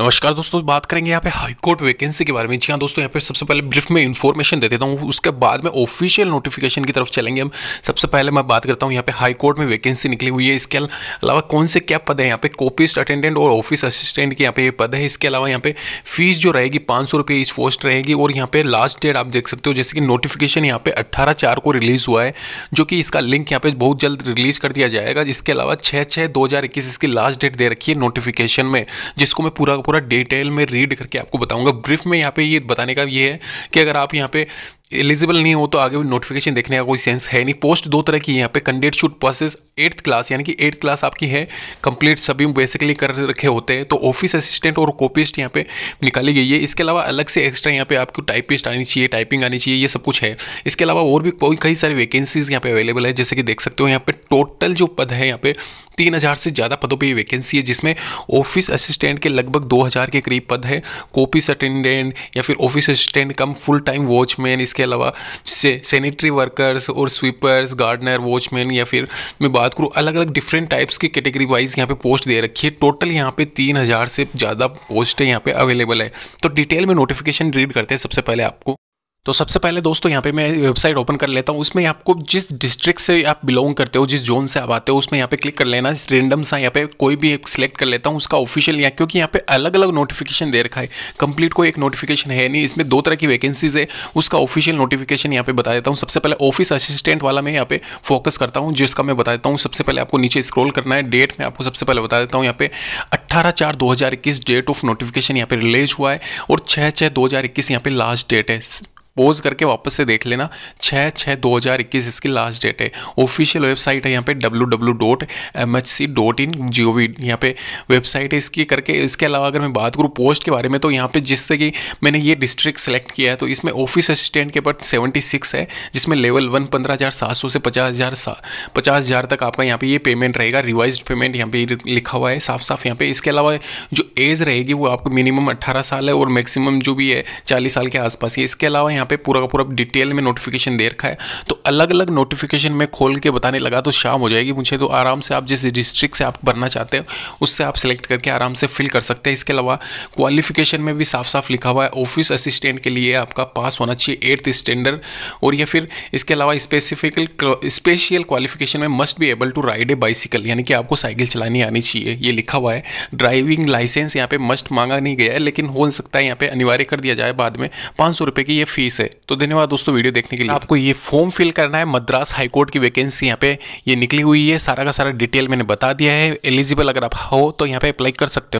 नमस्कार दोस्तों बात करेंगे यहाँ पे हाईकोर्ट वैकेंसी के बारे में जी हाँ दोस्तों यहाँ पे सबसे पहले ब्रीफ में इन्फॉर्मेशन दे देता हूँ उसके बाद में ऑफिशियल नोटिफिकेशन की तरफ चलेंगे हम सबसे पहले मैं बात करता हूँ यहाँ पे हाईकोर्ट में वैकेंसी निकली हुई है इसके अलावा कौन से क्या पद है यहाँ पे कॉपिस्ट अटेंडेंट और ऑफिस असिस्टेंट के यहाँ पे ये पद है इसके अलावा यहाँ पे फीस जो रहेगी पाँच सौ इस पोस्ट रहेगी और यहाँ पे लास्ट डेट आप देख सकते हो जैसे कि नोटिफिकेशन यहाँ पे अट्ठारह चार को रिलीज हुआ है जो कि इसका लिंक यहाँ पे बहुत जल्द रिलीज कर दिया जाएगा इसके अलावा छः छः दो इसकी लास्ट डेट दे रखी है नोटिफिकेशन में जिसको मैं पूरा पूरा डिटेल में रीड करके आपको बताऊंगा ब्रीफ में यहाँ पे ये बताने का ये है कि अगर आप यहाँ पे एलिजिबल नहीं हो तो आगे नोटिफिकेशन देखने का कोई सेंस है नहीं पोस्ट दो तरह की यहाँ पे candidate should possess eighth class यानी कि एट्थ क्लास आपकी है कंप्लीट सभी बेसिकली कर रखे होते हैं तो ऑफिस असिस्टेंट और कॉपिस्ट यहाँ पे निकाली गई है इसके अलावा अलग से एक्स्ट्रा यहाँ पे आपको टाइपिस्ट आनी चाहिए टाइपिंग आनी चाहिए ये सब कुछ है इसके अलावा और भी कई सारी वैकेंसीज यहाँ पे अवेलेबल है जैसे कि देख सकते हो यहाँ पे टोटल जो पद है यहाँ पे तीन हज़ार से ज़्यादा पदों पे ये वैकेंसी है जिसमें ऑफिस असिस्टेंट के लगभग दो हज़ार के करीब पद है कॉपीस अटेंडेंट या फिर office assistant cum full time watchman इसके अलावा से, सैनिटरी वर्कर्स और स्वीपर्स गार्डनर वॉचमैन या फिर मैं बात करूँ अलग अलग डिफरेंट टाइप्स की कैटेगरी वाइज यहाँ पे पोस्ट दे रखी है टोटल यहाँ पे तीन हज़ार से ज़्यादा पोस्ट यहाँ पे अवेलेबल है तो डिटेल में नोटिफिकेशन रीड करते हैं सबसे पहले आपको तो सबसे पहले दोस्तों यहाँ पे मैं वेबसाइट ओपन कर लेता हूँ उसमें आपको जिस डिस्ट्रिक्ट से आप बिलोंग करते हो जिस जोन से आप आते हो उसमें यहाँ पे क्लिक कर लेना जिस रेंडम सा यहाँ पे कोई भी एक सिलेक्ट कर लेता हूँ उसका ऑफिशियल यहाँ क्योंकि यहाँ पे अलग अलग नोटिफिकेशन दे रखा है कंप्लीट कोई एक नोटिफिकेशन है नहीं इसमें दो तरह की वैकेंसीज है उसका ऑफिशियल नोटिफिकेशन यहाँ पे बता देता हूँ सबसे पहले ऑफिस असिस्टेंट वाला मैं यहाँ पे फोकस करता हूँ जिसका मैं बता देता हूँ सबसे पहले आपको नीचे स्क्रॉल करना है डेट मैं आपको सबसे पहले बता देता हूँ यहाँ पे अट्ठारह चार दो डेट ऑफ नोटिफिकेशन यहाँ पे रिलीज हुआ है और छः छः दो हज़ार इक्कीस यहाँ पे लास्ट डेट है पोज करके वापस से देख लेना छः छः दो हज़ार इक्कीस इसकी लास्ट डेट है ऑफिशियल वेबसाइट है यहाँ पे W W dot M H C dot in G O V यहाँ पे वेबसाइट है इसकी करके इसके अलावा अगर मैं बात करूँ पोस्ट के बारे में तो यहाँ पर जिससे कि मैंने ये डिस्ट्रिक्ट सेलेक्ट किया है तो इसमें ऑफिस असिस्टेंट के पट सेवेंटी सिक्स है जिसमें लेवल वन पंद्रह हज़ार सात सौ से पचास हज़ार पचास हज़ार तक आपका यहाँ पर ये पेमेंट रहेगा रिवाइज पेमेंट यहाँ पर लिखा हुआ है साफ साफ यहाँ पर इसके अलावा जो एज रहेगी वो आपको मिनिमम अट्ठारह साल है और मैक्सिमम जो भी है चालीस साल के आसपास है इसके अलावा यहाँ पे पूरा का पूरा डिटेल में नोटिफिकेशन दे रखा है तो अलग अलग नोटिफिकेशन में खोल के बताने लगा तो शाम हो जाएगी मुझे तो आराम से आप जिस डिस्ट्रिक्ट से आप भरना चाहते हो उससे आप सेलेक्ट करके आराम से फिल कर सकते हैं इसके अलावा क्वालिफिकेशन में भी साफ साफ लिखा हुआ है ऑफिस असिस्टेंट के लिए आपका पास होना चाहिए एट्थ स्टैंडर्ड और या फिर इसके अलावा स्पेसिफिकल स्पेशियल क्वालिफिकेशन में must be able to ride a bicycle यानी कि आपको साइकिल चलानी आनी चाहिए ये लिखा हुआ है ड्राइविंग लाइसेंस यहाँ पे मस्ट मांगा नहीं गया है लेकिन हो सकता है यहाँ पे अनिवार्य कर दिया जाए बाद में पाँच सौ रुपये की ये फीस फीस है तो धन्यवाद दोस्तों वीडियो देखने के लिए आपको ये फॉर्म फिल करना है मद्रास हाईकोर्ट की वैकेंसी यहाँ पे ये निकली हुई है सारा का सारा डिटेल मैंने बता दिया है एलिजिबल अगर आप हो तो यहाँ पे अप्लाई कर सकते हो